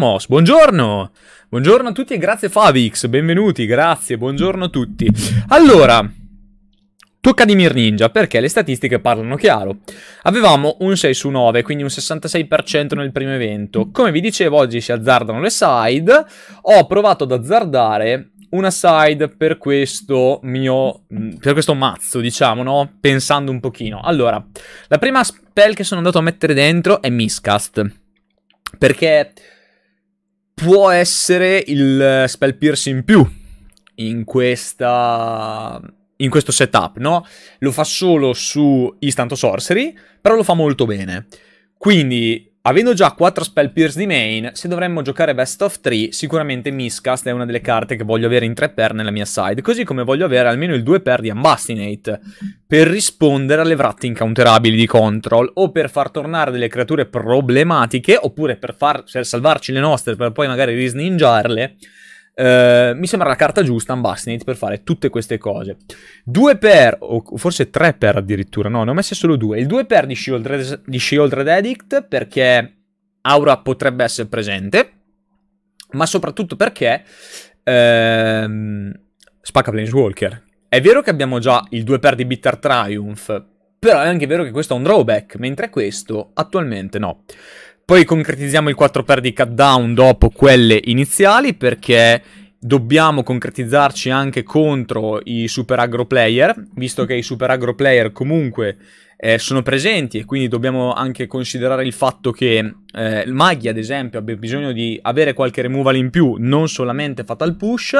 Mos, buongiorno! Buongiorno a tutti e grazie Favix, benvenuti, grazie, buongiorno a tutti. Allora, tocca di Mirninja perché le statistiche parlano chiaro. Avevamo un 6 su 9, quindi un 66% nel primo evento. Come vi dicevo, oggi si azzardano le side. Ho provato ad azzardare una side per questo mio mm, per questo mazzo, diciamo, no? Pensando un pochino. Allora, la prima spell che sono andato a mettere dentro è Miscast. Perché può essere il eh, spell pierce in più in questa in questo setup, no? Lo fa solo su Instant Sorcery, però lo fa molto bene. Quindi Avendo già 4 spell pierce di main, se dovremmo giocare best of 3, sicuramente Miscast è una delle carte che voglio avere in 3 per nella mia side, così come voglio avere almeno il 2 per di Ambastinate, per rispondere alle vratte incounterabili di Control, o per far tornare delle creature problematiche, oppure per, far, per salvarci le nostre per poi magari risningiarle, eh, mi sembra la carta giusta, Ambassinate, per fare tutte queste cose. Due per, o forse tre per addirittura, no, ne ho messe solo due. Il due per di Shieldred, Edict, perché Aura potrebbe essere presente, ma soprattutto perché ehm, Spacca Planeswalker. È vero che abbiamo già il due per di Bitter Triumph, però è anche vero che questo è un drawback, mentre questo attualmente no. Poi concretizziamo il 4x di cutdown dopo quelle iniziali perché dobbiamo concretizzarci anche contro i super aggro player, visto che i super aggro player comunque eh, sono presenti e quindi dobbiamo anche considerare il fatto che eh, il Maghi ad esempio abbia bisogno di avere qualche removal in più, non solamente fatal push.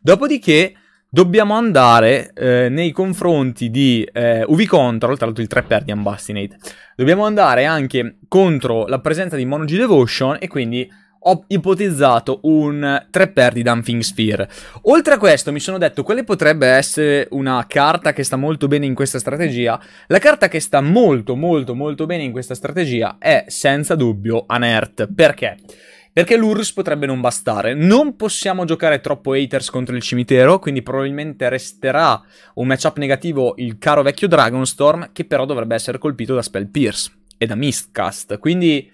Dopodiché Dobbiamo andare eh, nei confronti di eh, UV Control, tra l'altro il 3 per di Ambastinate. Dobbiamo andare anche contro la presenza di Mono G Devotion e quindi ho ipotizzato un 3 per di Dumping Sphere. Oltre a questo mi sono detto quale potrebbe essere una carta che sta molto bene in questa strategia. La carta che sta molto molto molto bene in questa strategia è senza dubbio Anert. Perché? Perché? Perché l'URSS potrebbe non bastare. Non possiamo giocare troppo haters contro il cimitero, quindi probabilmente resterà un matchup negativo il caro vecchio Dragonstorm, che però dovrebbe essere colpito da Spell Pierce e da Mistcast. Quindi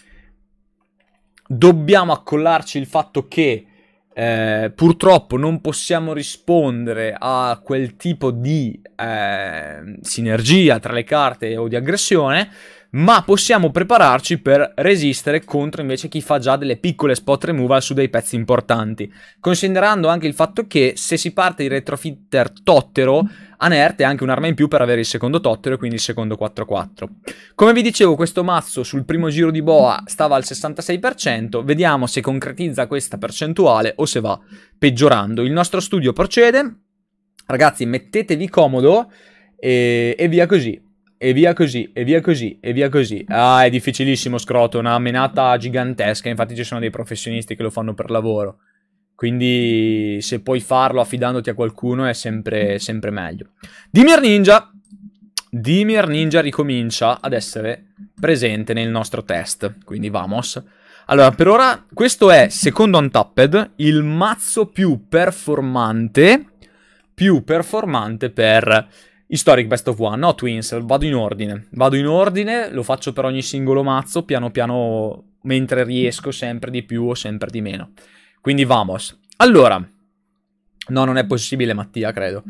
dobbiamo accollarci il fatto che eh, purtroppo non possiamo rispondere a quel tipo di eh, sinergia tra le carte o di aggressione, ma possiamo prepararci per resistere contro invece chi fa già delle piccole spot removal su dei pezzi importanti, considerando anche il fatto che se si parte di retrofitter tottero, Anert è anche un'arma in più per avere il secondo tottero e quindi il secondo 4-4. Come vi dicevo, questo mazzo sul primo giro di boa stava al 66%, vediamo se concretizza questa percentuale o se va peggiorando. Il nostro studio procede, ragazzi mettetevi comodo e, e via così e via così, e via così, e via così. Ah, è difficilissimo scroto, una menata gigantesca, infatti ci sono dei professionisti che lo fanno per lavoro. Quindi se puoi farlo affidandoti a qualcuno è sempre, sempre meglio. Dimir Ninja, Dimir Ninja ricomincia ad essere presente nel nostro test, quindi vamos. Allora, per ora questo è, secondo Untapped, il mazzo più performante, più performante per Historic Best of One, no Twins, vado in ordine. Vado in ordine, lo faccio per ogni singolo mazzo, piano piano, mentre riesco, sempre di più o sempre di meno. Quindi vamos. Allora... No, non è possibile Mattia, credo.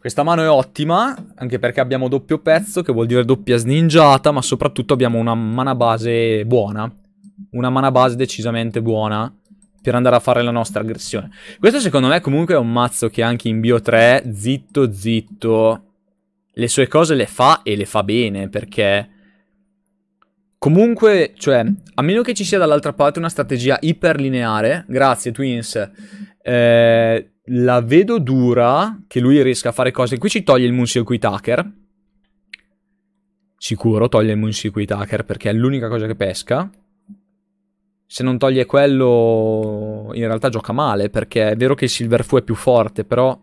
Questa mano è ottima, anche perché abbiamo doppio pezzo, che vuol dire doppia sningiata, ma soprattutto abbiamo una mana base buona. Una mana base decisamente buona per andare a fare la nostra aggressione. Questo secondo me comunque è un mazzo che anche in bio 3, zitto zitto, le sue cose le fa e le fa bene perché comunque, cioè, a meno che ci sia dall'altra parte una strategia iperlineare, grazie Twins, eh, la vedo dura che lui riesca a fare cose. Qui ci toglie il Moonsequit Hacker. Sicuro toglie il Moonsequit Hacker perché è l'unica cosa che pesca. Se non toglie quello, in realtà gioca male perché è vero che il Silver Silverfu è più forte, però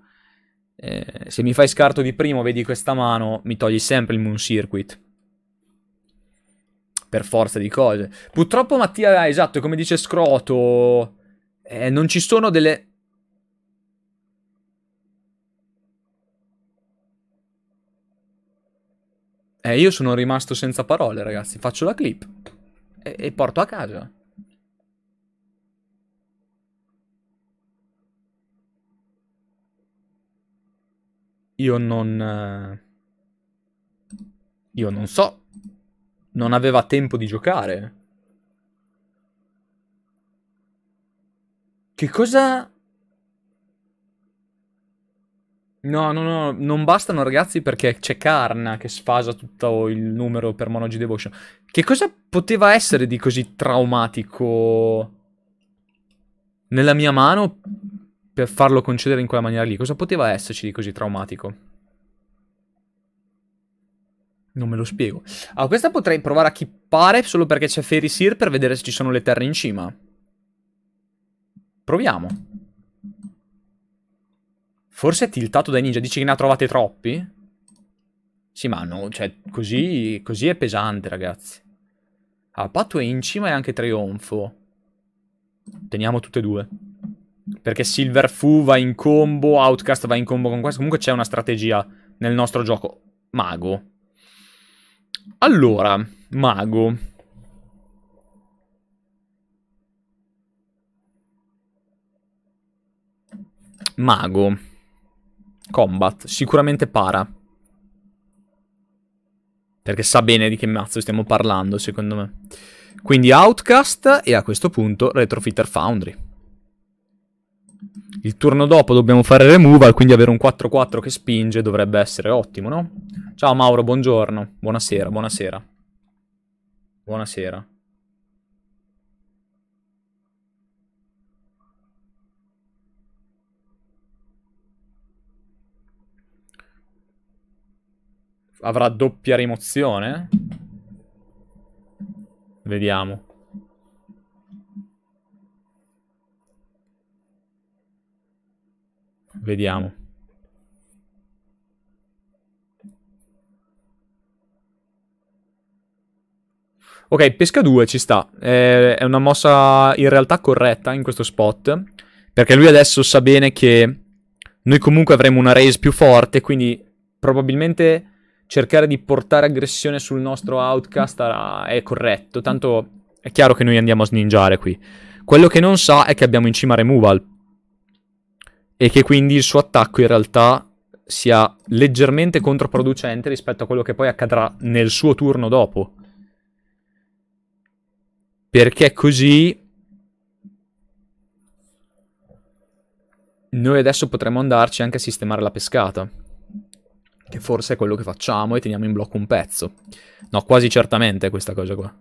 eh, se mi fai scarto di primo, vedi questa mano, mi togli sempre il Moon Circuit. Per forza di cose. Purtroppo Mattia, eh, esatto, come dice Scroto, eh, non ci sono delle... Eh, io sono rimasto senza parole, ragazzi. Faccio la clip e, e porto a casa. Io non... Eh, io non so. Non aveva tempo di giocare. Che cosa... No, no, no, non bastano ragazzi perché c'è Karna che sfasa tutto il numero per Monogy Devotion. Che cosa poteva essere di così traumatico nella mia mano per farlo concedere in quella maniera lì? Cosa poteva esserci di così traumatico? Non me lo spiego. Ah, questa potrei provare a chippare solo perché c'è Ferisir per vedere se ci sono le terre in cima. Proviamo. Forse è tiltato dai ninja. Dici che ne ha trovate troppi? Sì, ma no, cioè, così, così è pesante, ragazzi. Ah, Patto è in cima e anche Trionfo. Teniamo tutte e due. Perché Silver Fu va in combo, Outcast va in combo con questo. Comunque c'è una strategia nel nostro gioco. Mago. Allora, Mago. Mago. Combat. Sicuramente para. Perché sa bene di che mazzo stiamo parlando, secondo me. Quindi Outcast e a questo punto Retrofitter Foundry. Il turno dopo dobbiamo fare removal, quindi avere un 4-4 che spinge dovrebbe essere ottimo, no? Ciao Mauro, buongiorno. Buonasera, buonasera. Buonasera. Avrà doppia rimozione? Vediamo. Vediamo. Ok, pesca 2 ci sta. È una mossa in realtà corretta in questo spot. Perché lui adesso sa bene che noi comunque avremo una raise più forte. Quindi probabilmente cercare di portare aggressione sul nostro outcast è corretto. Tanto è chiaro che noi andiamo a sninjare qui. Quello che non sa è che abbiamo in cima removal e che quindi il suo attacco in realtà sia leggermente controproducente rispetto a quello che poi accadrà nel suo turno dopo. Perché così noi adesso potremmo andarci anche a sistemare la pescata. Che forse è quello che facciamo e teniamo in blocco un pezzo. No, quasi certamente è questa cosa qua.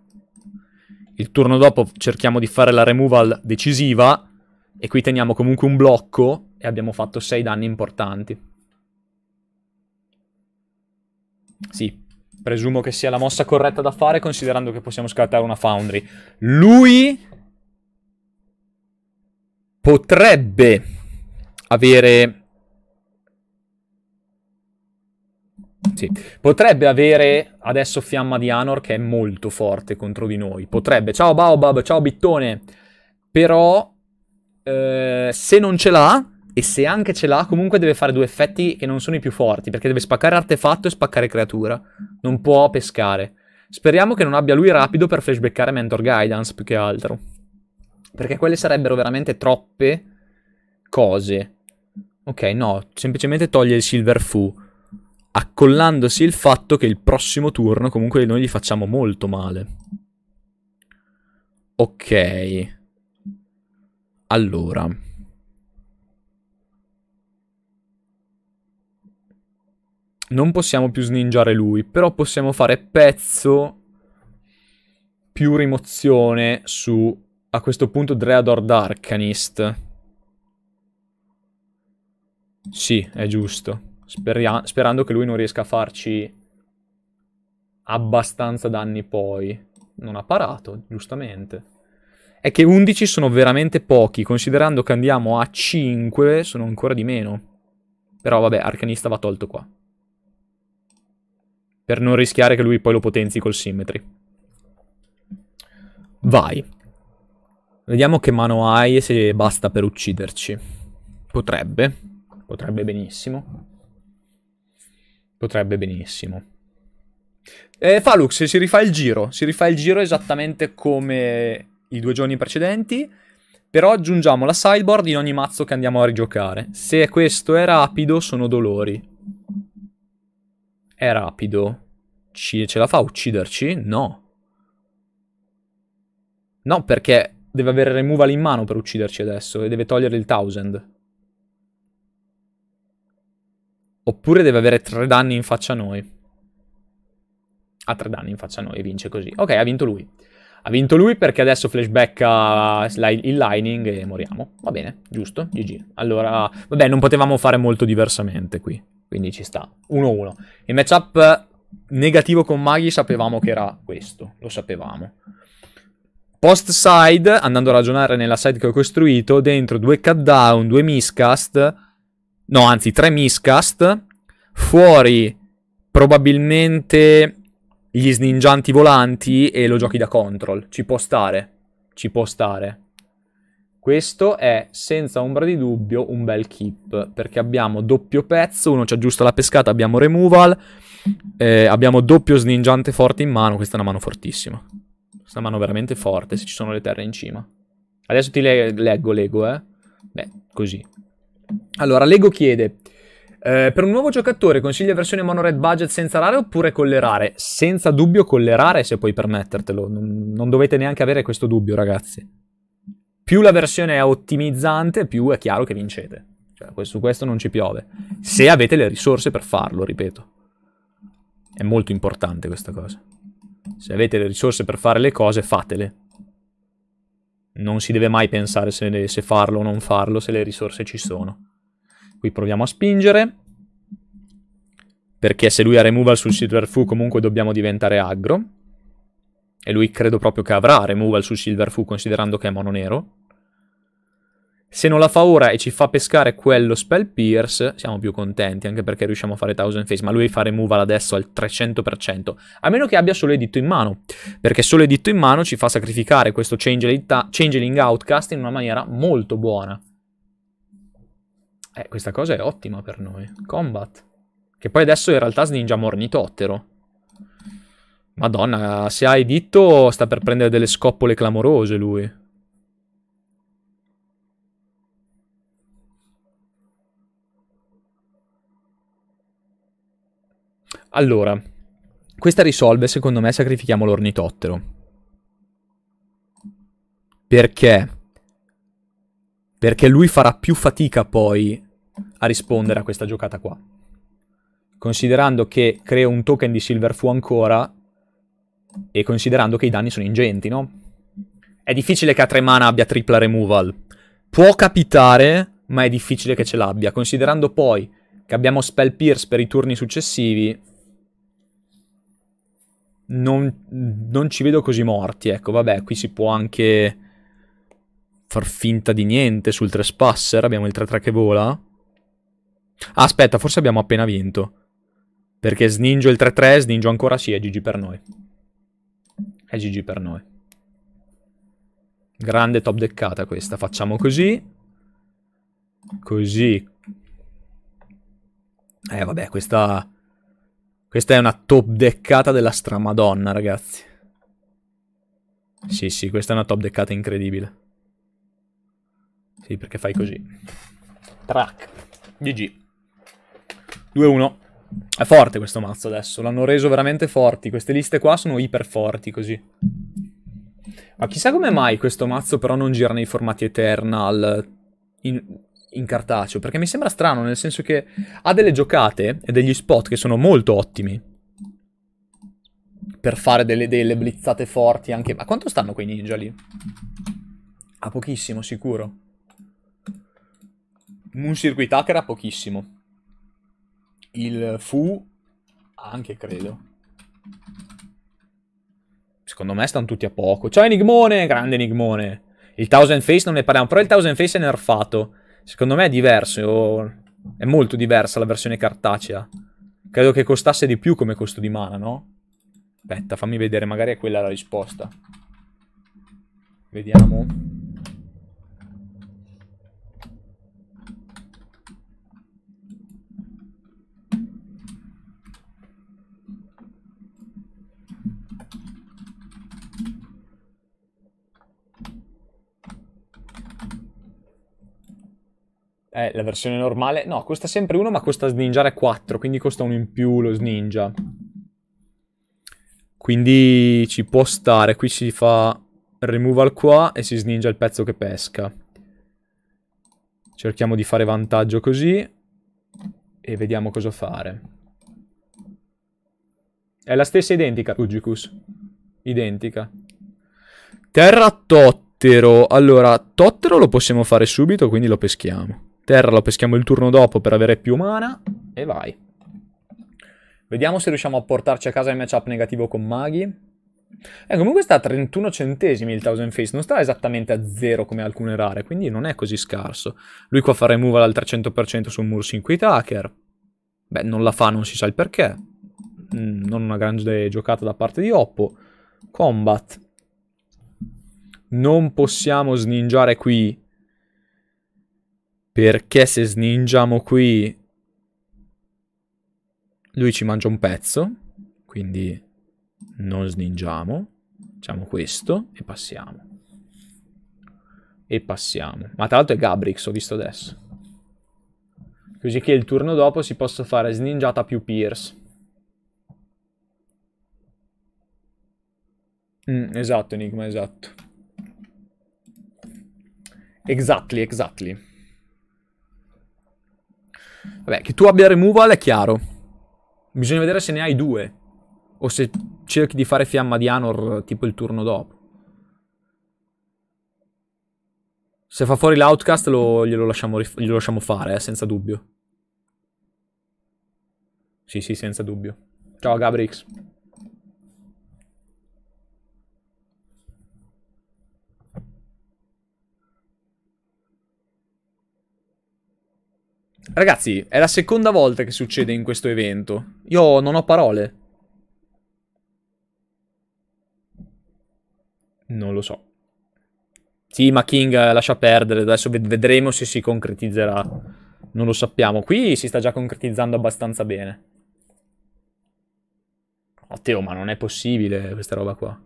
Il turno dopo cerchiamo di fare la removal decisiva e qui teniamo comunque un blocco e abbiamo fatto 6 danni importanti. Sì, presumo che sia la mossa corretta da fare considerando che possiamo scartare una Foundry. Lui potrebbe avere... Sì, potrebbe avere adesso Fiamma di Anor che è molto forte contro di noi. Potrebbe. Ciao Baobab, ciao Bittone. Però eh, se non ce l'ha, e se anche ce l'ha, comunque deve fare due effetti che non sono i più forti, perché deve spaccare artefatto e spaccare creatura. Non può pescare. Speriamo che non abbia lui rapido per flashbackare Mentor Guidance, più che altro. Perché quelle sarebbero veramente troppe cose. Ok, no, semplicemente toglie il Silver Fu, accollandosi il fatto che il prossimo turno comunque noi gli facciamo molto male. Ok. Allora... Non possiamo più sninjare lui, però possiamo fare pezzo più rimozione su, a questo punto, Dreador Darkanist. Sì, è giusto. Speria sperando che lui non riesca a farci abbastanza danni poi. Non ha parato, giustamente. È che 11 sono veramente pochi, considerando che andiamo a 5 sono ancora di meno. Però vabbè, Arcanista va tolto qua per non rischiare che lui poi lo potenzi col symmetry. Vai. Vediamo che mano hai e se basta per ucciderci. Potrebbe. Potrebbe benissimo. Potrebbe benissimo. Eh, Falux, si rifà il giro. Si rifà il giro esattamente come i due giorni precedenti. Però aggiungiamo la sideboard in ogni mazzo che andiamo a rigiocare. Se questo è rapido, sono dolori. È rapido. Ci, ce la fa a ucciderci? No. No, perché deve avere removal in mano per ucciderci adesso e deve togliere il thousand. Oppure deve avere tre danni in faccia a noi. Ha tre danni in faccia a noi e vince così. Ok, ha vinto lui. Ha vinto lui perché adesso flashbacka il lining e moriamo. Va bene, giusto, GG. Allora, vabbè, non potevamo fare molto diversamente qui. Quindi ci sta. 1-1. Il matchup negativo con Maghi sapevamo che era questo. Lo sapevamo. Post side, andando a ragionare nella side che ho costruito, dentro due cut down, due miscast. No, anzi, tre miscast. Fuori probabilmente gli sningianti volanti e lo giochi da control. Ci può stare. Ci può stare. Questo è senza ombra di dubbio un bel keep, perché abbiamo doppio pezzo, uno ci aggiusta la pescata, abbiamo removal, eh, abbiamo doppio sningiante forte in mano, questa è una mano fortissima. Questa è una mano veramente forte, se ci sono le terre in cima. Adesso ti le leggo Lego, eh. Beh, così. Allora, Lego chiede... Eh, per un nuovo giocatore consiglia versione mono red budget senza rare oppure con le rare? Senza dubbio con le rare se puoi permettertelo, non, non dovete neanche avere questo dubbio ragazzi più la versione è ottimizzante, più è chiaro che vincete. Cioè, su questo non ci piove. Se avete le risorse per farlo, ripeto. È molto importante questa cosa. Se avete le risorse per fare le cose, fatele. Non si deve mai pensare se, se farlo o non farlo, se le risorse ci sono. Qui proviamo a spingere. Perché se lui ha removal sul Silver Fu, comunque dobbiamo diventare aggro. E lui credo proprio che avrà removal sul Silver Fu, considerando che è mono nero. Se non la fa ora e ci fa pescare quello Spell Pierce, siamo più contenti, anche perché riusciamo a fare Thousand Face, ma lui fa removal adesso al 300%, a meno che abbia solo Editto in mano, perché solo Editto in mano ci fa sacrificare questo Changeling Outcast in una maniera molto buona. Eh, questa cosa è ottima per noi. Combat. Che poi adesso in realtà sninja Mornitottero. Madonna, se ha Editto sta per prendere delle scoppole clamorose lui. Allora, questa risolve secondo me sacrifichiamo l'ornitottero. Perché? Perché lui farà più fatica poi a rispondere a questa giocata qua. Considerando che creo un token di Silver Silverfu ancora e considerando che i danni sono ingenti, no? È difficile che a 3 mana abbia tripla removal. Può capitare, ma è difficile che ce l'abbia. Considerando poi che abbiamo Spell Pierce per i turni successivi, non, non ci vedo così morti. Ecco, vabbè, qui si può anche far finta di niente sul trespasser. Eh, abbiamo il 3-3 che vola. Ah, aspetta, forse abbiamo appena vinto. Perché sningio il 3-3, sningio ancora, sì, è GG per noi. È GG per noi. Grande top deccata questa. Facciamo così. Così. Eh, vabbè, questa... Questa è una top deccata della stramadonna, ragazzi. Mm. Sì, sì, questa è una top deccata incredibile. Sì, perché fai così. Track. GG. 2-1. È forte questo mazzo adesso, l'hanno reso veramente forti. Queste liste qua sono iper forti così. Ma chissà come mai questo mazzo però non gira nei formati Eternal. In in cartaceo, perché mi sembra strano, nel senso che ha delle giocate e degli spot che sono molto ottimi per fare delle, delle blizzate forti anche... Ma quanto stanno quei ninja lì? A pochissimo, sicuro. Un circuit hacker a pochissimo. Il Fu anche, credo. Secondo me stanno tutti a poco. Ciao Enigmone, grande Enigmone. Il Thousand Face non ne parliamo, però il Thousand Face è nerfato. Secondo me è diverso, è molto diversa la versione cartacea. Credo che costasse di più come costo di mana, no? Aspetta, fammi vedere, magari è quella la risposta. Vediamo. Eh, la versione normale... No, costa sempre uno, ma costa sninjare 4, quindi costa uno in più lo sninja. Quindi ci può stare. Qui si fa removal qua e si sninja il pezzo che pesca. Cerchiamo di fare vantaggio così. E vediamo cosa fare. È la stessa identica, Rugicus. Identica. Terra Tottero. Allora, Tottero lo possiamo fare subito, quindi lo peschiamo. Terra lo peschiamo il turno dopo per avere più mana. E vai. Vediamo se riusciamo a portarci a casa il matchup negativo con maghi. E eh, comunque sta a 31 centesimi il Thousand Face, non sta esattamente a zero come alcune rare, quindi non è così scarso. Lui qua fa removal al 300% su Murs in Quitaker. Beh, non la fa, non si sa il perché. Mm, non una grande giocata da parte di Oppo. Combat. Non possiamo sninjare qui perché se sningiamo qui... Lui ci mangia un pezzo, quindi non sningiamo. Facciamo questo e passiamo. E passiamo. Ma tra l'altro è Gabrix, ho visto adesso. Così che il turno dopo si possa fare sningiata più Pierce. Mm, esatto, Enigma, esatto. Exactly, exactly. Vabbè, che tu abbia removal è chiaro. Bisogna vedere se ne hai due. O se cerchi di fare fiamma di Anor tipo il turno dopo. Se fa fuori l'outcast lo, glielo, lasciamo, glielo lasciamo fare, eh, senza dubbio. Sì, sì, senza dubbio. Ciao Gabrix. Ragazzi, è la seconda volta che succede in questo evento. Io non ho parole. Non lo so. Sì, ma King eh, lascia perdere. Adesso vedremo se si concretizzerà. Non lo sappiamo. Qui si sta già concretizzando abbastanza bene. Matteo, ma non è possibile questa roba qua.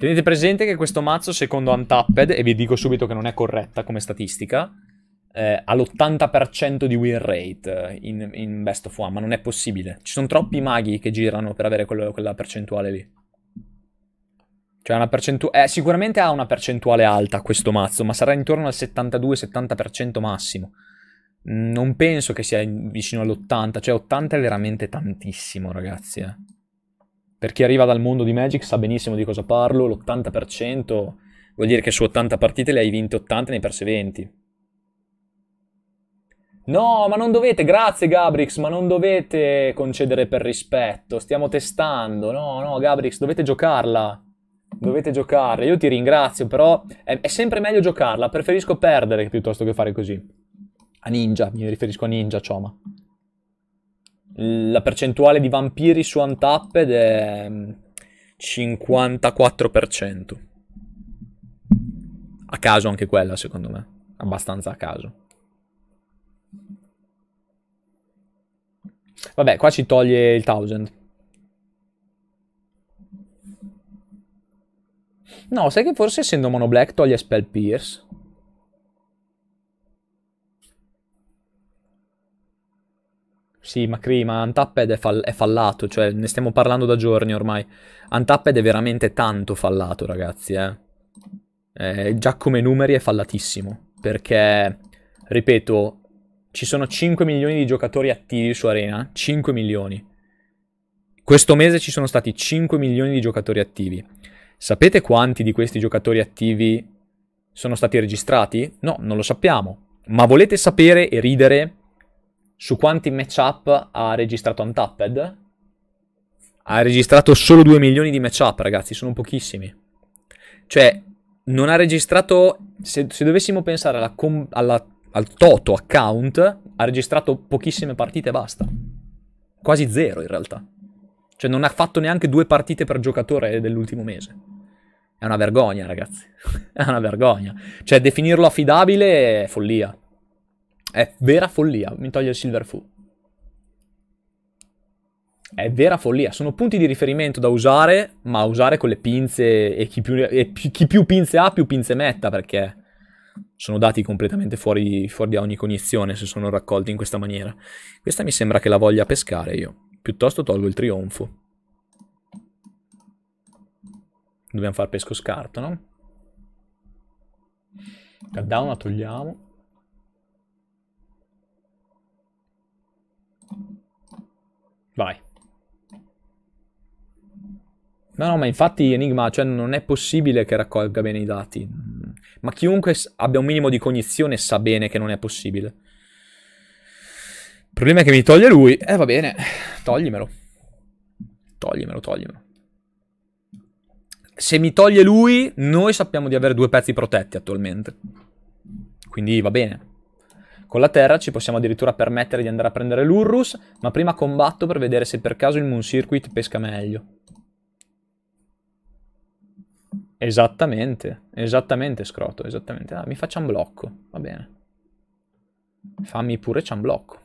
Tenete presente che questo mazzo, secondo Untapped, e vi dico subito che non è corretta come statistica, eh, ha l'80% di win rate eh, in, in, Best of One, ma non è possibile. Ci sono troppi maghi che girano per avere quello, quella percentuale lì. Cioè una percentuale... Eh, sicuramente ha una percentuale alta questo mazzo, ma sarà intorno al 72-70% massimo. Non penso che sia vicino all'80, cioè 80 è veramente tantissimo, ragazzi, eh. Per chi arriva dal mondo di Magic sa benissimo di cosa parlo, l'80% vuol dire che su 80 partite le hai vinte 80 e ne hai perse 20. No, ma non dovete, grazie Gabrix, ma non dovete concedere per rispetto, stiamo testando, no, no Gabrix, dovete giocarla, dovete giocarla, io ti ringrazio, però è, è sempre meglio giocarla, preferisco perdere piuttosto che fare così. A Ninja, mi riferisco a Ninja, Cioma. La percentuale di vampiri su Untapped è 54%. Mm, a caso anche quella, secondo me. Abbastanza a caso. Vabbè, qua ci toglie il 1000. No, sai che forse essendo mono black toglie Spell Pierce? Sì, Macri, ma Untapped è, fall- è fallato, cioè ne stiamo parlando da giorni ormai. Untapped è veramente tanto fallato, ragazzi, eh. eh già come numeri è fallatissimo, perché, ripeto, ci sono 5 milioni di giocatori attivi su Arena, 5 milioni. Questo mese ci sono stati 5 milioni di giocatori attivi. Sapete quanti di questi giocatori attivi sono stati registrati? No, non lo sappiamo. Ma volete sapere e ridere su quanti matchup ha registrato Untapped? Ha registrato solo 2 milioni di matchup, ragazzi, sono pochissimi. Cioè, non ha registrato, se, se dovessimo pensare alla alla, al toto account, ha registrato pochissime partite e basta. Quasi zero in realtà. Cioè, non ha fatto neanche due partite per giocatore dell'ultimo mese. È una vergogna, ragazzi. è una vergogna. Cioè, definirlo affidabile è follia. È vera follia, mi toglie il Silver Fu. È vera follia, sono punti di riferimento da usare, ma usare con le pinze e chi più, e chi più pinze ha più pinze metta, perché sono dati completamente fuori, fuori da ogni cognizione se sono raccolti in questa maniera. Questa mi sembra che la voglia pescare io, piuttosto tolgo il trionfo. Dobbiamo fare pesco scarto, no? Cut down la togliamo. Vai. No, no, ma infatti Enigma, cioè, non è possibile che raccolga bene i dati. Mm. Ma chiunque abbia un minimo di cognizione sa bene che non è possibile. Il problema è che mi toglie lui. Eh, va bene. Toglimelo. Toglimelo, toglimelo. Se mi toglie lui, noi sappiamo di avere due pezzi protetti attualmente. Quindi va bene. Con la terra ci possiamo addirittura permettere di andare a prendere l'Urrus, ma prima combatto per vedere se per caso il Moon Circuit pesca meglio. Esattamente, esattamente scroto, esattamente. Ah, mi fa ciamblocco, va bene. Fammi pure ciamblocco.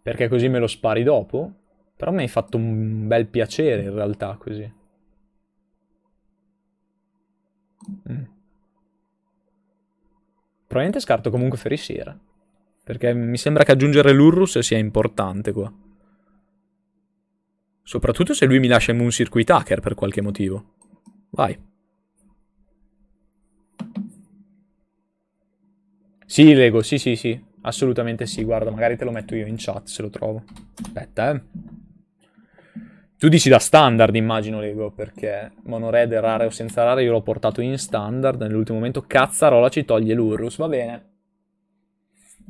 Perché così me lo spari dopo? Però mi hai fatto un bel piacere in realtà così. Mm. Probabilmente scarto comunque Ferrisiera. Perché mi sembra che aggiungere l'Urrus sia importante qua. Soprattutto se lui mi lascia in un circuit hacker per qualche motivo. Vai. Sì, Lego, sì, sì, sì. Assolutamente sì, guarda, magari te lo metto io in chat se lo trovo. Aspetta, eh. Tu dici da standard, immagino Lego, perché Monored, rare o senza rare, io l'ho portato in standard. Nell'ultimo momento Cazzarola ci toglie l'Urrus, va bene.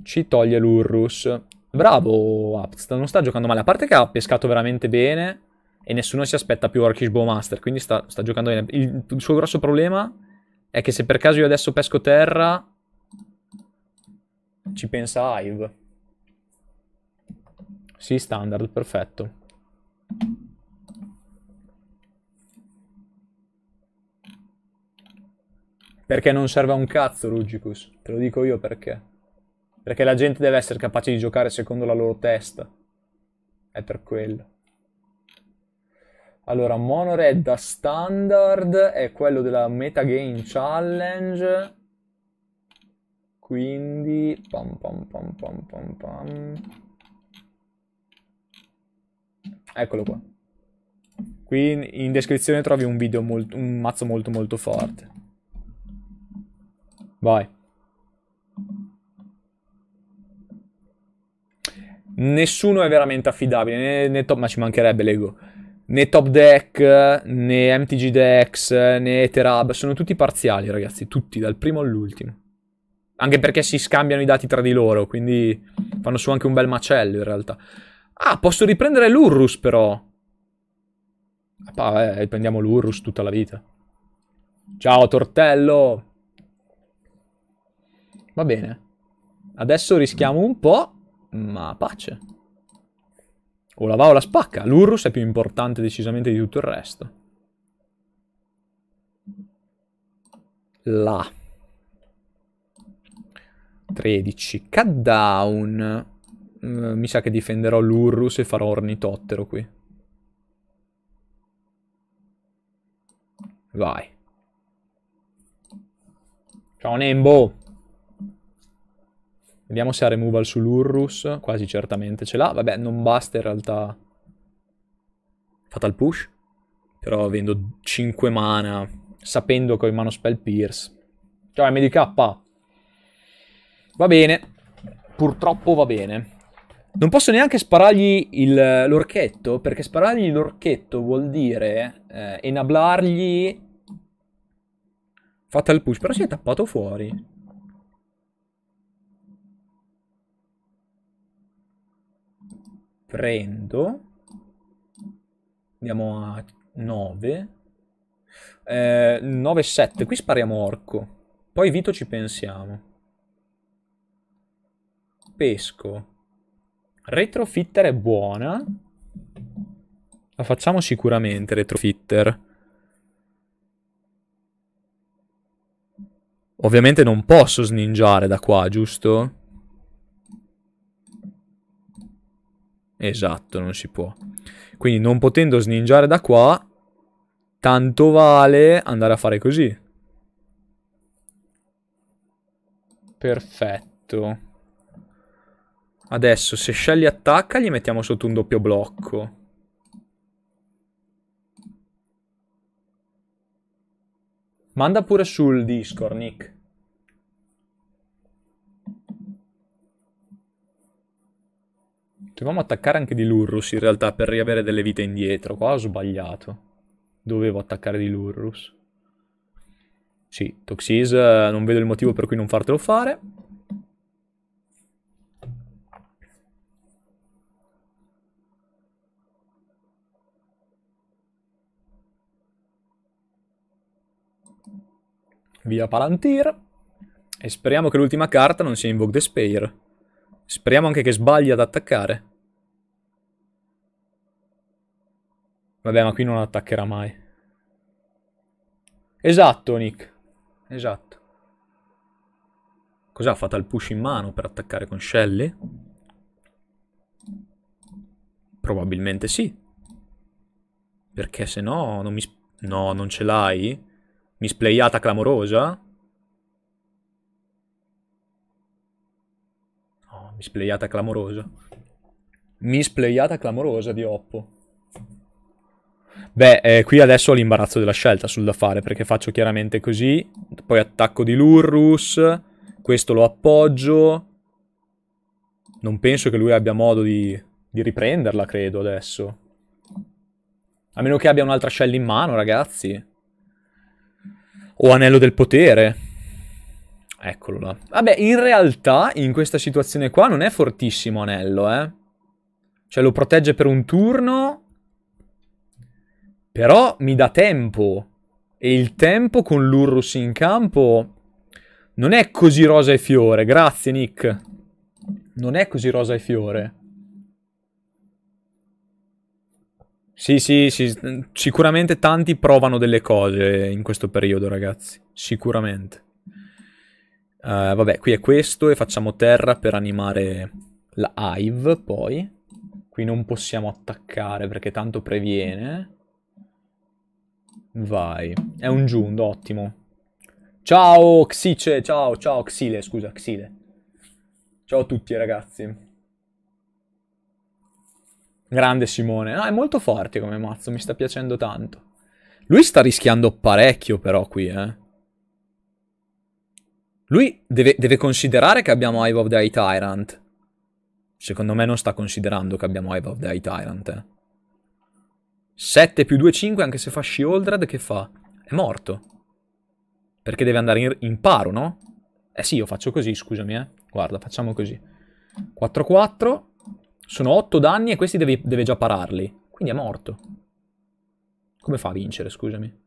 Ci toglie l'Urrus. Bravo Apt, non sta giocando male. A parte che ha pescato veramente bene e nessuno si aspetta più Orkish Bowmaster, quindi sta, sta giocando bene. Il, il suo grosso problema è che se per caso io adesso pesco terra, ci pensa Hive. Sì, standard, perfetto. Perché non serve a un cazzo Rugicus, te lo dico io perché. Perché la gente deve essere capace di giocare secondo la loro testa. È per quello. Allora, Monored da standard è quello della Metagame Challenge. Quindi... Pam pam pam pam pam pam. Eccolo qua. Qui in descrizione trovi un video molto, un mazzo molto molto forte. Vai. Nessuno è veramente affidabile, né, né top, ma ci mancherebbe Lego. Né Top Deck, né MTG Dex, né Etherab, sono tutti parziali ragazzi, tutti, dal primo all'ultimo. Anche perché si scambiano i dati tra di loro, quindi fanno su anche un bel macello in realtà. Ah, posso riprendere l'Urrus però. Ah, vabbè, eh, prendiamo l'Urrus tutta la vita. Ciao Tortello! Va bene. Adesso rischiamo un po', ma pace. O la va o la spacca. L'Urrus è più importante decisamente di tutto il resto. La. 13. Cut down. Eh, mi sa che difenderò l'Urrus e farò ornitottero qui. Vai. Ciao Nembo. Vediamo se ha removal sull'Urrus. Quasi certamente ce l'ha. Vabbè, non basta in realtà. Fatal push. Però avendo 5 mana, sapendo che ho in mano Spell Pierce. Cioè, MDK. Va bene. Purtroppo va bene. Non posso neanche sparargli l'orchetto, perché sparargli l'orchetto vuol dire eh, enablargli Fatal push. Però si è tappato fuori. prendo, andiamo a 9, eh, 9, 7, qui spariamo orco, poi Vito ci pensiamo, pesco, retrofitter è buona, la facciamo sicuramente retrofitter. Ovviamente non posso sninjare da qua, giusto? Esatto, non si può. Quindi non potendo sninjare da qua, tanto vale andare a fare così. Perfetto. Adesso se scegli attacca gli mettiamo sotto un doppio blocco. Manda pure sul Discord, Nick. Dovevamo attaccare anche di Lurrus in realtà per riavere delle vite indietro. Qua ho sbagliato. Dovevo attaccare di Lurrus. Sì, Toxis eh, non vedo il motivo per cui non fartelo fare. Via Palantir. E speriamo che l'ultima carta non sia Invoke the Spear. Speriamo anche che sbagli ad attaccare. Vabbè, ma qui non attaccherà mai. Esatto, Nick. Esatto. Cos'ha? Ha fatto il push in mano per attaccare con Shelly? Probabilmente sì. Perché se no non mi... No, non ce l'hai? Misplayata clamorosa? No, misplayata clamorosa. Misplayata clamorosa di Oppo. Beh, eh, qui adesso ho l'imbarazzo della scelta sul da fare, perché faccio chiaramente così, poi attacco di Lurrus, questo lo appoggio. Non penso che lui abbia modo di, di riprenderla, credo, adesso. A meno che abbia un'altra shell in mano, ragazzi. O anello del potere. Eccolo là. Vabbè, in realtà, in questa situazione qua, non è fortissimo anello, eh. Cioè, lo protegge per un turno però mi dà tempo. E il tempo con l'Urrus in campo non è così rosa e fiore. Grazie, Nick. Non è così rosa e fiore. Sì, sì, sì. Sicuramente tanti provano delle cose in questo periodo, ragazzi. Sicuramente. Uh, vabbè, qui è questo e facciamo terra per animare la hive, poi. Qui non possiamo attaccare perché tanto previene. Vai. È un Jund, ottimo. Ciao Xice, ciao, ciao Xile, scusa, Xile. Ciao a tutti ragazzi. Grande Simone. No, è molto forte come mazzo, mi sta piacendo tanto. Lui sta rischiando parecchio però qui, eh. Lui deve, deve considerare che abbiamo Hive of the High Tyrant. Secondo me non sta considerando che abbiamo Hive of the High Tyrant, eh. 7 più 2, 5, anche se fa Shieldred, che fa? È morto. Perché deve andare in, in paro, no? Eh sì, io faccio così, scusami, eh. Guarda, facciamo così. 4, 4. Sono 8 danni e questi deve, deve già pararli. Quindi è morto. Come fa a vincere, scusami?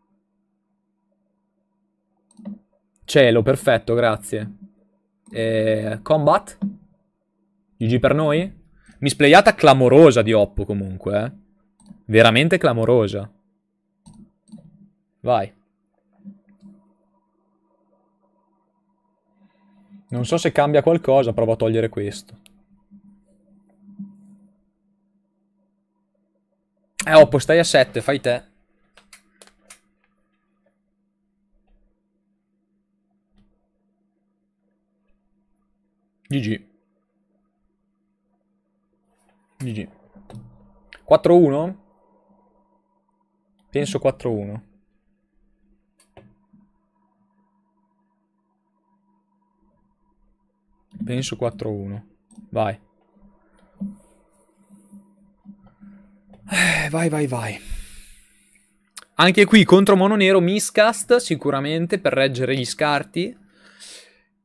Cielo, perfetto, grazie. Eh, combat? GG per noi? Misplayata clamorosa di Oppo comunque, eh. Veramente clamorosa. Vai. Non so se cambia qualcosa, provo a togliere questo. Eh, Oppo, stai a 7, fai te. GG. GG. 4 Penso 4-1. Penso 4-1. Vai. Eh, vai, vai, vai. Anche qui contro Mono Nero Miscast sicuramente per reggere gli scarti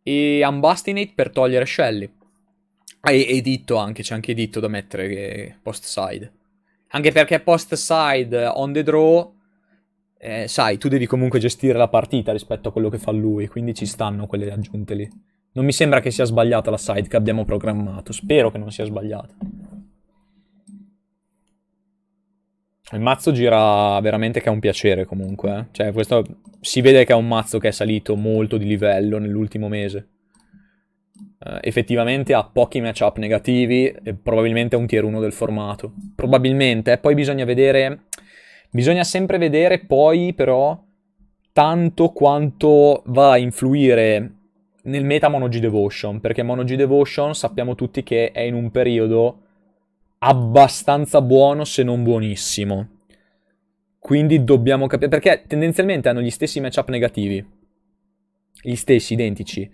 e Unbustinate per togliere Shelly. E, e Ditto anche, c'è anche Ditto da mettere che eh, post side. Anche perché post side eh, on the draw, eh, sai, tu devi comunque gestire la partita rispetto a quello che fa lui, quindi ci stanno quelle aggiunte lì. Non mi sembra che sia sbagliata la side che abbiamo programmato, spero che non sia sbagliata. Il mazzo gira veramente che è un piacere comunque, eh. cioè questo si vede che è un mazzo che è salito molto di livello nell'ultimo mese eh, effettivamente ha pochi matchup negativi e probabilmente è un tier 1 del formato. Probabilmente, eh, poi bisogna vedere... Bisogna sempre vedere poi però tanto quanto va a influire nel meta MonoG Devotion, perché MonoG Devotion sappiamo tutti che è in un periodo abbastanza buono se non buonissimo. Quindi dobbiamo capire, perché tendenzialmente hanno gli stessi matchup negativi, gli stessi identici.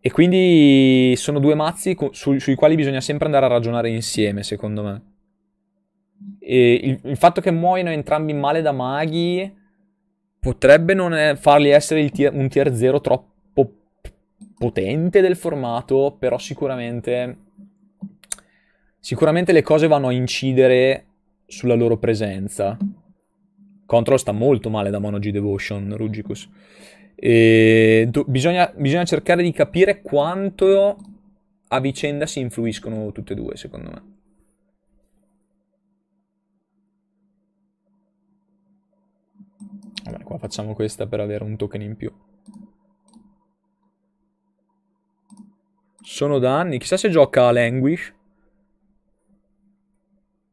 E quindi sono due mazzi co- su- sui quali bisogna sempre andare a ragionare insieme, secondo me. Il, il, fatto che muoiano entrambi male da maghi potrebbe non è, farli essere tier, un tier 0 troppo p- potente del formato, però sicuramente, sicuramente le cose vanno a incidere sulla loro presenza. Control sta molto male da Mono G Devotion, Ruggicus. Do, bisogna, bisogna cercare di capire quanto a vicenda si influiscono tutte e due, secondo me. Vabbè, qua facciamo questa per avere un token in più. Sono da anni. Chissà se gioca a Languish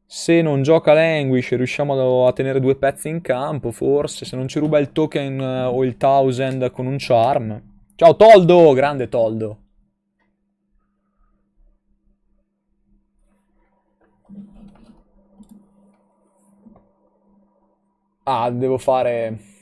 se non gioca Languish riusciamo a tenere due pezzi in campo, forse, se non ci ruba il token eh, o il thousand con un charm. Ciao Toldo, grande Toldo. Ah, devo fare...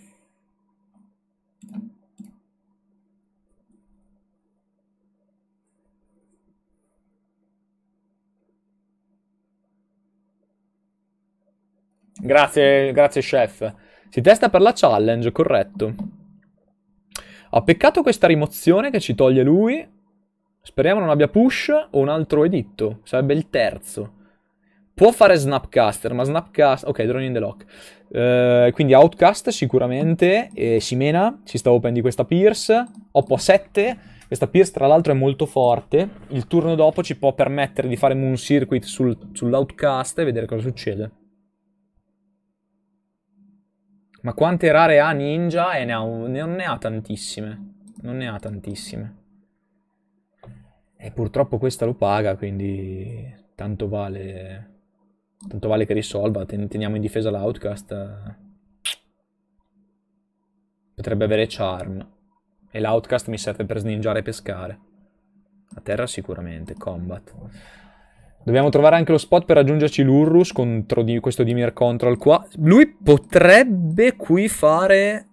Grazie, grazie chef. Si testa per la challenge, corretto. Ha peccato questa rimozione che ci toglie lui. Speriamo non abbia push o un altro editto. Sarebbe il terzo. Può fare Snapcaster, ma Snapcast... Ok, Drone in the Lock. Uh, quindi Outcast sicuramente. E Simena, ci sta open di questa Pierce. Oppo a 7. Questa Pierce tra l'altro è molto forte. Il turno dopo ci può permettere di fare Moon Circuit sul, sull'Outcast e vedere cosa succede. Ma quante rare ha Ninja? E ne ha, non ne ha tantissime. Non ne ha tantissime. E purtroppo questa lo paga, quindi tanto vale... Tanto vale che risolva. Ten teniamo in difesa l'outcast. Potrebbe avere charm. E l'outcast mi serve per sninjare e pescare. A terra sicuramente, combat. Dobbiamo trovare anche lo spot per raggiungerci l'Urrus contro di questo Dimir Control qua. Lui potrebbe qui fare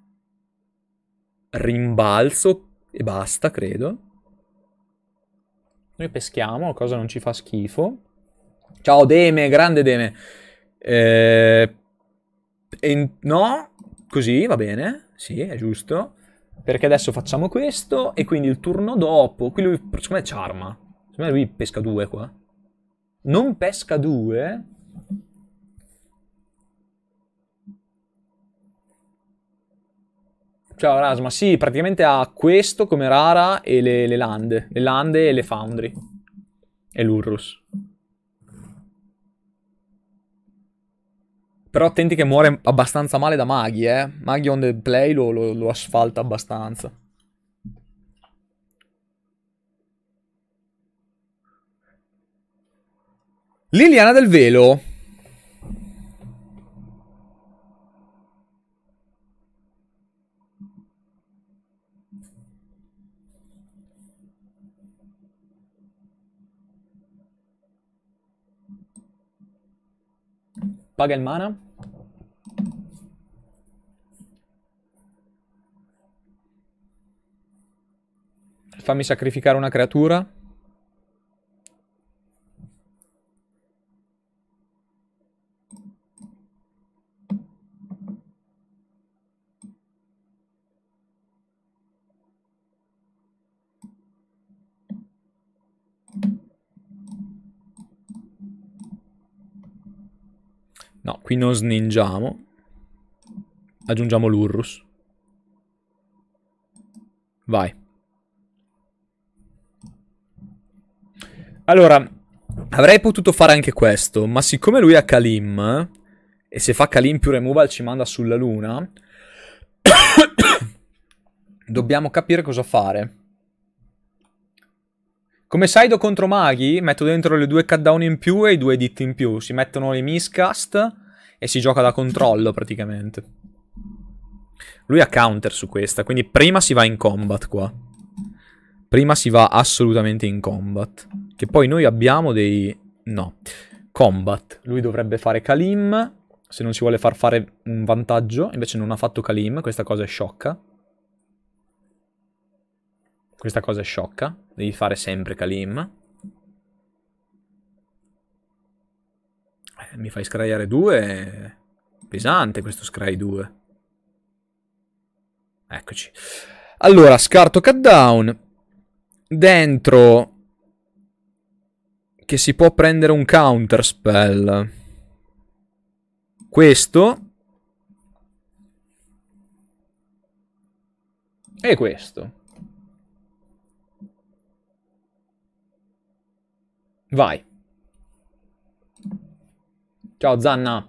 rimbalzo e basta, credo. Noi peschiamo, la cosa non ci fa schifo. Ciao Deme, grande Deme. Eh, no, così va bene, sì, è giusto. Perché adesso facciamo questo e quindi il turno dopo, qui lui, secondo me, c'arma. Secondo me lui pesca due qua non pesca 2 Ciao Rasma, sì, praticamente ha questo come rara e le, le lande, le lande e le foundry e l'urrus. Però attenti che muore abbastanza male da maghi, eh. Maghi on the play lo, lo, lo asfalta abbastanza. Liliana del Velo. Paga il mana. Fammi sacrificare una creatura. No, qui non sningiamo. Aggiungiamo l'Urrus. Vai. Allora, avrei potuto fare anche questo, ma siccome lui ha Kalim, e se fa Kalim più removal ci manda sulla luna, dobbiamo capire cosa fare. Come Saido contro maghi, metto dentro le due cutdown in più e i due ditti in più. Si mettono le miscast e si gioca da controllo praticamente. Lui ha counter su questa, quindi prima si va in combat qua. Prima si va assolutamente in combat. Che poi noi abbiamo dei... no. Combat. Lui dovrebbe fare Kalim, se non si vuole far fare un vantaggio. Invece non ha fatto Kalim, questa cosa è sciocca. Questa cosa è sciocca. Devi fare sempre Kalim. mi fai scraiare 2. Pesante questo scry 2. Eccoci. Allora, scarto cut down. Dentro che si può prendere un counter spell. Questo e questo. Vai. Ciao Zanna.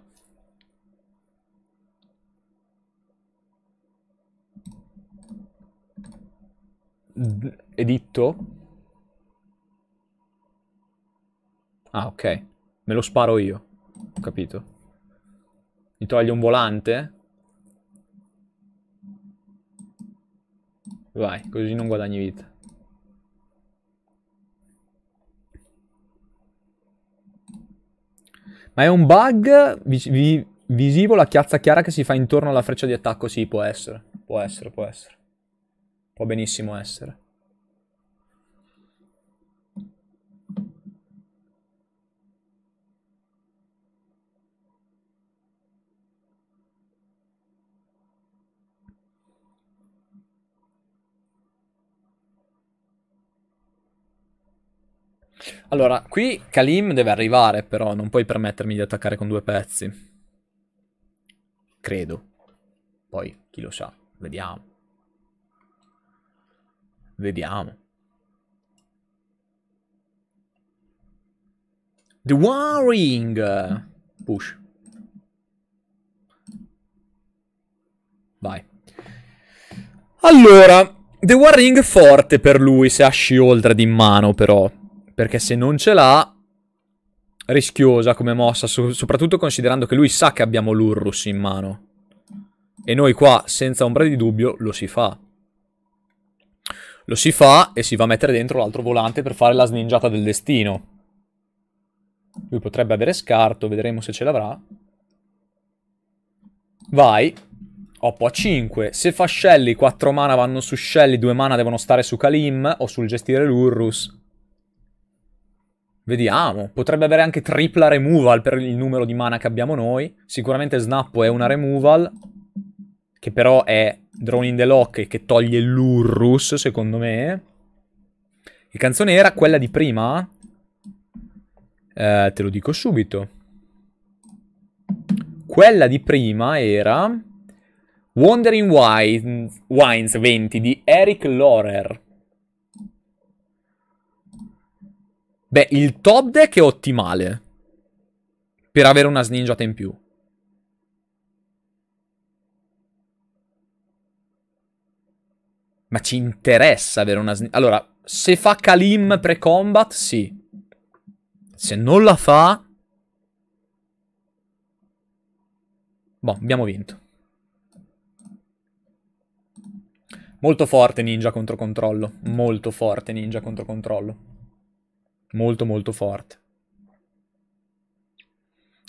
Editto? Ah, ok. Me lo sparo io. Ho capito. Mi toglie un volante? Vai, così non guadagni vita. Ma è un bug vis- vi- visivo la chiazza chiara che si fa intorno alla freccia di attacco? Sì, può essere. Può essere, può essere. Può benissimo essere. Allora, qui Kalim deve arrivare, però non puoi permettermi di attaccare con due pezzi. Credo. Poi, chi lo sa, vediamo. Vediamo. The Warring! Push. Vai. Allora, The Warring forte per lui se ha Shieldred in mano, però. Perché se non ce l'ha, rischiosa come mossa, so soprattutto considerando che lui sa che abbiamo l'Urrus in mano. E noi qua, senza ombra di dubbio, lo si fa. Lo si fa e si va a mettere dentro l'altro volante per fare la sningiata del destino. Lui potrebbe avere scarto, vedremo se ce l'avrà. Vai. Oppo a 5. Se fa Shelly, 4 mana vanno su Shelly, 2 mana devono stare su Kalim o sul gestire l'Urrus. Vediamo, potrebbe avere anche tripla removal per il numero di mana che abbiamo noi. Sicuramente Snappo è una removal, che però è Drone in the Lock che toglie l'Urrus, secondo me. Che canzone era quella di prima? Eh, te lo dico subito. Quella di prima era Wandering Wines 20 di Eric Lorer. Beh, il top deck è ottimale. Per avere una sninjata in più. Ma ci interessa avere una sninjata. Allora, se fa Kalim pre-combat, sì. Se non la fa... Boh, abbiamo vinto. Molto forte ninja contro controllo. Molto forte ninja contro controllo. Molto molto forte.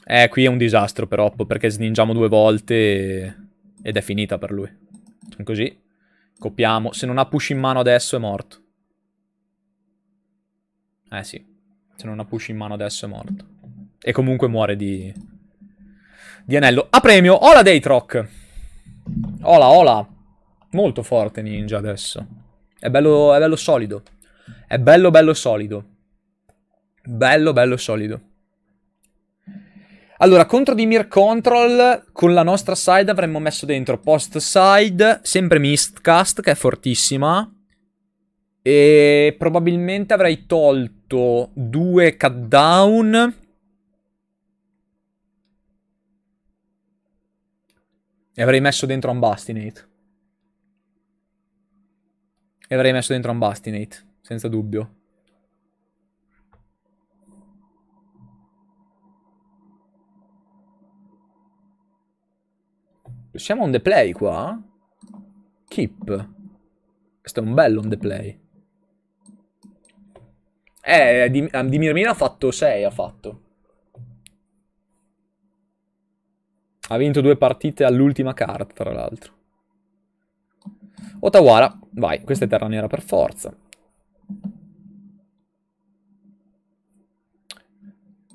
Eh, qui è un disastro però, perché sningiamo due volte ed è finita per lui. Così. Copiamo. Se non ha push in mano adesso è morto. Eh sì. Se non ha push in mano adesso è morto. E comunque muore di... Di anello. A premio. Ola Daytrock. Ola, ola. Molto forte ninja adesso. È bello, è bello solido. È bello bello solido. Bello, bello solido. Allora, contro di Mir Control, con la nostra side avremmo messo dentro post side, sempre Mistcast, che è fortissima. E probabilmente avrei tolto due cut down. E avrei messo dentro un Bastinate. E avrei messo dentro un Bastinate, senza dubbio. Siamo on the play qua? Keep. Questo è un bello on the play. Eh, eh ah, di, Mirmina ha fatto 6, ha fatto. Ha vinto due partite all'ultima carta, tra l'altro. Otawara, vai, questa è terra nera per forza.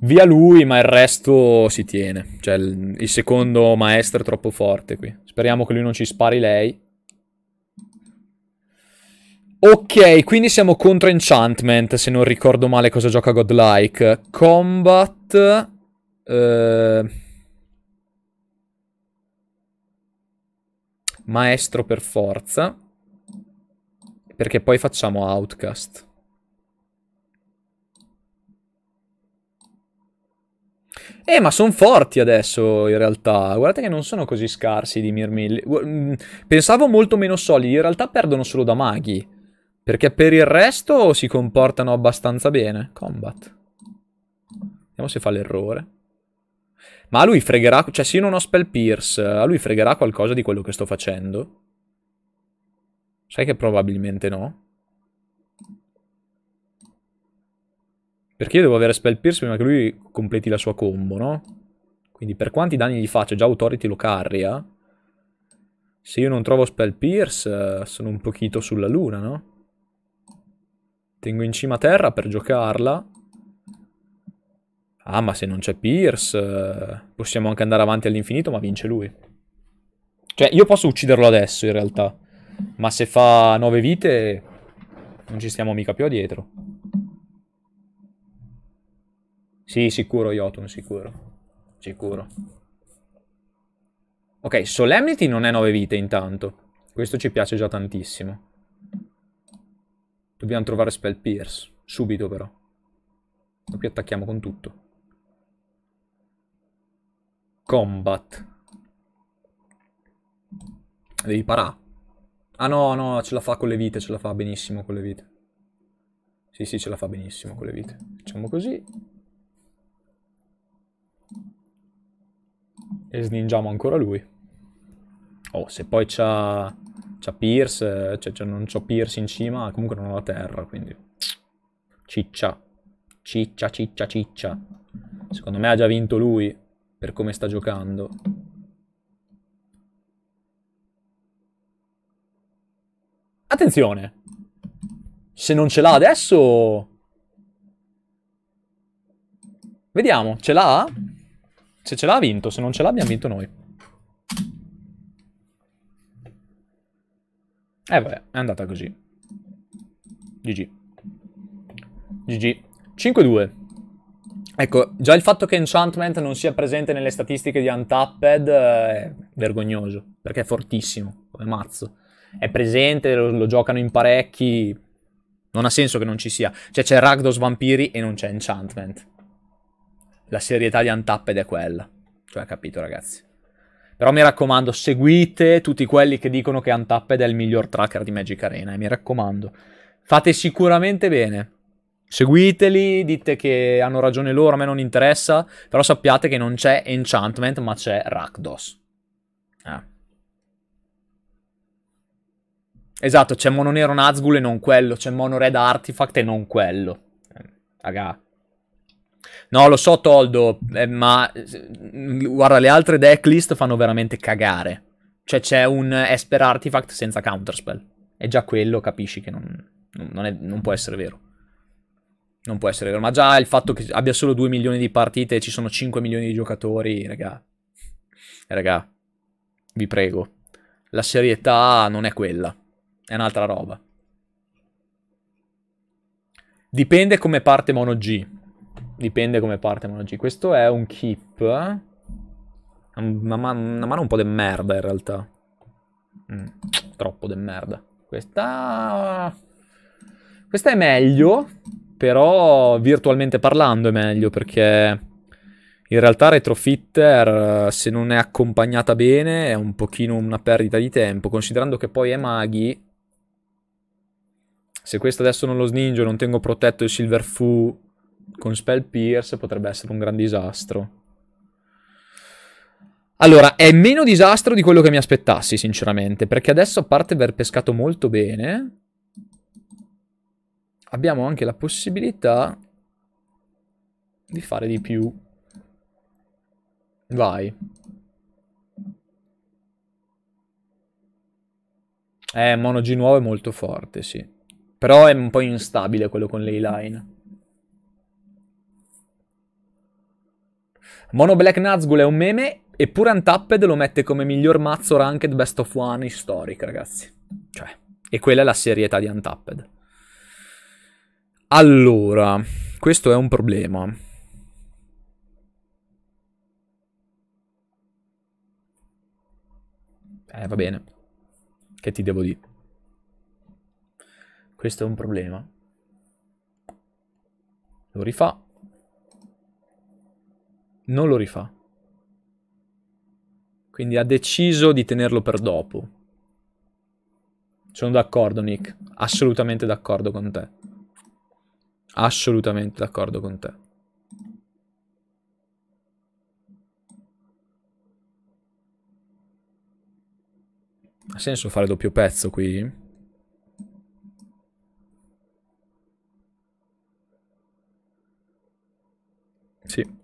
via lui, ma il resto si tiene. Cioè, il, il, secondo maestro è troppo forte qui. Speriamo che lui non ci spari lei. Ok, quindi siamo contro Enchantment, se non ricordo male cosa gioca Godlike. Combat... Eh... Maestro per forza. Perché poi facciamo Outcast. Eh, ma sono forti adesso in realtà. Guardate che non sono così scarsi di Mirmilli. Mm, pensavo molto meno solidi, in realtà perdono solo da maghi. Perché per il resto si comportano abbastanza bene. Combat. Vediamo se fa l'errore. Ma a lui fregherà... Cioè, se io non ho Spell Pierce, a lui fregherà qualcosa di quello che sto facendo? Sai che probabilmente no. Perché io devo avere Spell Pierce prima che lui completi la sua combo, no? Quindi per quanti danni gli faccio? Già Authority lo carria. Eh? Se io non trovo Spell Pierce, eh, sono un pochino sulla luna, no? Tengo in cima terra per giocarla. Ah, ma se non c'è Pierce, eh, possiamo anche andare avanti all'infinito, ma vince lui. Cioè, io posso ucciderlo adesso, in realtà. Ma se fa 9 vite, non ci stiamo mica più dietro. Sì, sicuro Jotun, sicuro. Sicuro. Ok, Solemnity non è 9 vite intanto. Questo ci piace già tantissimo. Dobbiamo trovare Spell Pierce. Subito però. Noi qui attacchiamo con tutto. Combat. Devi parare. Ah no, no, ce la fa con le vite, ce la fa benissimo con le vite. Sì, sì, ce la fa benissimo con le vite. Facciamo così. e sningiamo ancora lui. Oh, se poi c'ha, c'ha Pierce, cioè, cioè non c'ho Pierce in cima, comunque non ho la terra, quindi... Ciccia. Ciccia, ciccia, ciccia. Secondo me ha già vinto lui, per come sta giocando. Attenzione! Se non ce l'ha adesso... Vediamo, ce l'ha? Se ce l'ha vinto, se non ce l'abbiamo vinto noi. Eh vabbè, è andata così. GG. GG. 5-2. Ecco, già il fatto che Enchantment non sia presente nelle statistiche di Untapped eh, è vergognoso, perché è fortissimo, come mazzo. È presente, lo, lo giocano in parecchi, non ha senso che non ci sia. Cioè c'è Ragdos Vampiri e non c'è Enchantment la serietà di Untapped è quella. Cioè, capito, ragazzi. Però mi raccomando, seguite tutti quelli che dicono che Untapped è il miglior tracker di Magic Arena. E eh, mi raccomando, fate sicuramente bene. Seguiteli, dite che hanno ragione loro, a me non interessa. Però sappiate che non c'è Enchantment, ma c'è Rakdos. Ah. Esatto, c'è Mono Nero Nazgul e non quello. C'è Mono Red Artifact e non quello. Eh, raga. No, lo so Toldo, eh, ma mm, guarda, le altre decklist fanno veramente cagare. Cioè c'è un Esper Artifact senza Counterspell. E già quello capisci che non, non, è, non può essere vero. Non può essere vero. Ma già il fatto che abbia solo 2 milioni di partite e ci sono 5 milioni di giocatori, raga. Raga, vi prego. La serietà non è quella. È un'altra roba. Dipende come parte Mono G dipende come parte mano Questo è un keep. Una, man- una mano un po' di merda in realtà. Mm, troppo di merda. Questa... Questa è meglio, però virtualmente parlando è meglio perché in realtà Retrofitter se non è accompagnata bene è un pochino una perdita di tempo, considerando che poi è maghi. Se questo adesso non lo sningo non tengo protetto il Silver Fu con Spell Pierce potrebbe essere un gran disastro. Allora, è meno disastro di quello che mi aspettassi, sinceramente, perché adesso, a parte aver pescato molto bene, abbiamo anche la possibilità di fare di più. Vai. Eh, Mono G nuovo è molto forte, sì. Però è un po' instabile quello con Leyline. line. Mono Black Nazgul è un meme, eppure Untapped lo mette come miglior mazzo ranked best of one in historic, ragazzi. Cioè, e quella è la serietà di Untapped. Allora, questo è un problema. Eh, va bene. Che ti devo dire? Questo è un problema. Lo rifà non lo rifà. Quindi ha deciso di tenerlo per dopo. Sono d'accordo, Nick. Assolutamente d'accordo con te. Assolutamente d'accordo con te. Ha senso fare doppio pezzo qui? Sì.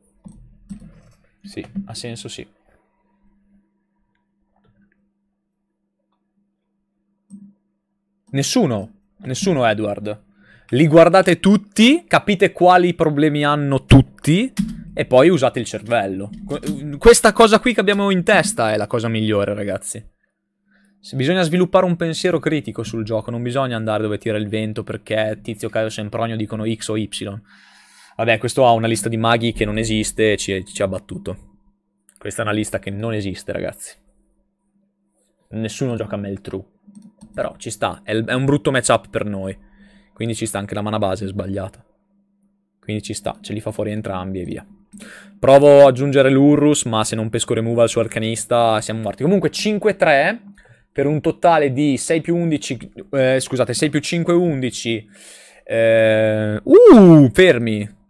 Sì, ha senso sì. Nessuno, nessuno Edward. Li guardate tutti, capite quali problemi hanno tutti e poi usate il cervello. Questa cosa qui che abbiamo in testa è la cosa migliore, ragazzi. Se bisogna sviluppare un pensiero critico sul gioco, non bisogna andare dove tira il vento perché Tizio, Caio, Sempronio dicono X o Y. Vabbè, questo ha una lista di maghi che non esiste e ci, ci ha battuto. Questa è una lista che non esiste, ragazzi. Nessuno gioca a Meltru. Però ci sta, è, è un brutto matchup per noi. Quindi ci sta anche la mana base sbagliata. Quindi ci sta, ce li fa fuori entrambi e via. Provo ad aggiungere l'Urrus, ma se non pesco al suo Arcanista siamo morti. Comunque 5-3 per un totale di 6 più 11, eh, scusate, 6 più 5, 11. Eh, uh, fermi.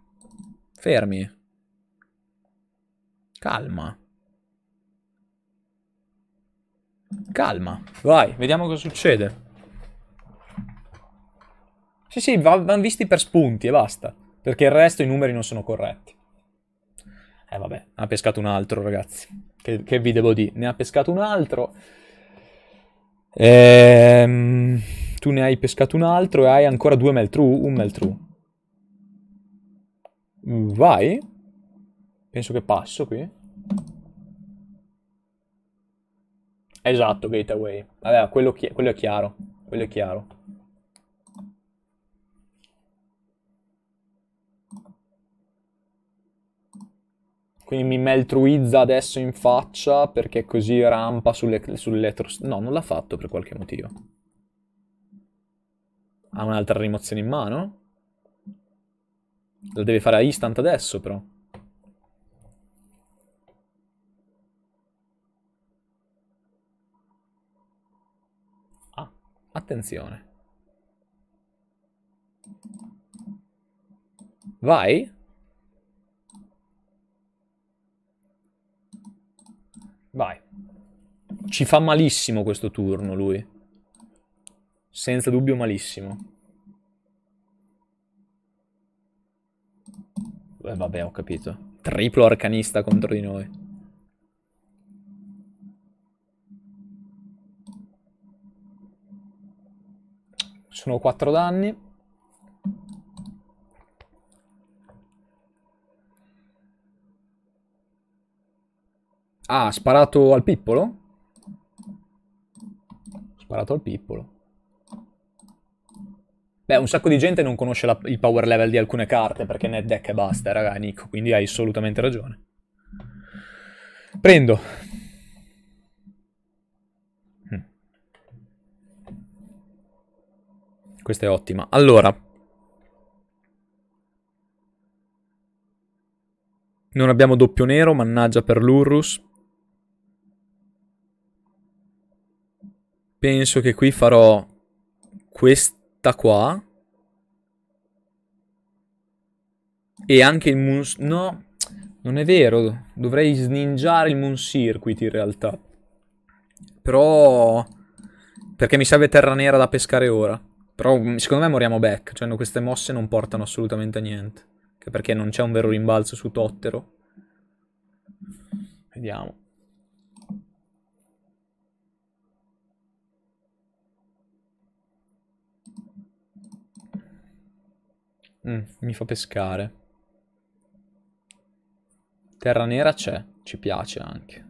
Fermi. Calma. Calma. Vai, vediamo cosa succede. Sì, sì, vanno visti per spunti e basta. Perché il resto i numeri non sono corretti. Eh vabbè, ha pescato un altro, ragazzi. Che, che vi devo dire? Ne ha pescato un altro. Ehm, tu ne hai pescato un altro e hai ancora due Meltru, un Meltru. Mm, vai. Penso che passo qui. Esatto, gateway. Vabbè, quello, chi quello è chiaro. Quello è chiaro. Quindi mi meltruizza adesso in faccia perché così rampa sulle, sulle No, non l'ha fatto per qualche motivo. Ha un'altra rimozione in mano? Lo deve fare a instant adesso, però. Ah, attenzione. Vai? Vai. Ci fa malissimo questo turno, lui. Senza dubbio malissimo. Eh, vabbè, ho capito. Triplo arcanista contro di noi. Sono 4 danni. Ah, sparato al pippolo? Sparato al pippolo. Beh, un sacco di gente non conosce la, il power level di alcune carte perché net deck e basta, raga, Nico, quindi hai assolutamente ragione. Prendo. Hm. Questa è ottima. Allora. Non abbiamo doppio nero, mannaggia per l'Urrus. Penso che qui farò questo tutta qua. E anche il moon... No, non è vero. Dovrei sninjare il moon circuit in realtà. Però... Perché mi serve terra nera da pescare ora. Però mm, secondo me moriamo back. Cioè no, queste mosse non portano assolutamente a niente. Che perché non c'è un vero rimbalzo su Tottero. Vediamo. Mm, mi fa pescare. Terra nera c'è, ci piace anche.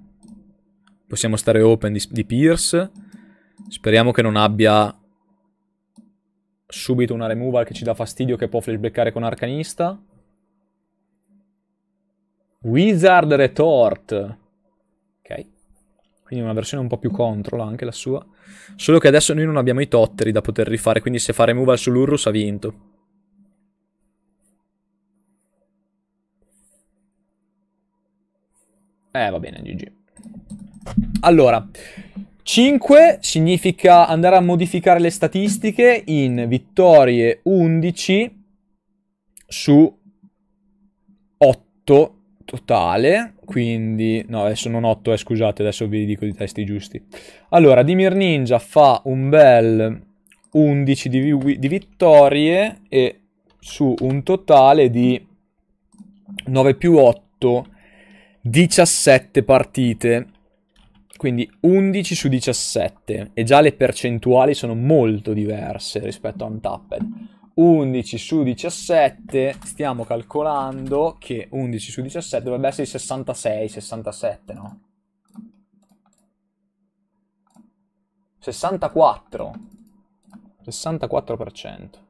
Possiamo stare open di, di Pierce. Speriamo che non abbia subito una removal che ci dà fastidio che può flashbackare con Arcanista. Wizard Retort. Ok. Quindi una versione un po' più control anche la sua. Solo che adesso noi non abbiamo i totteri da poter rifare, quindi se fa removal sull'Urrus ha vinto. Eh, va bene, GG. Allora, 5 significa andare a modificare le statistiche in vittorie 11 su 8 totale, quindi no, adesso non 8, eh, scusate, adesso vi dico i testi giusti. Allora, Dimir Ninja fa un bel 11 di, vi di vittorie e su un totale di 9 più 8 17 partite, quindi 11 su 17, e già le percentuali sono molto diverse rispetto a un Untapped. 11 su 17, stiamo calcolando che 11 su 17 dovrebbe essere 66, 67, no? 64, 64%.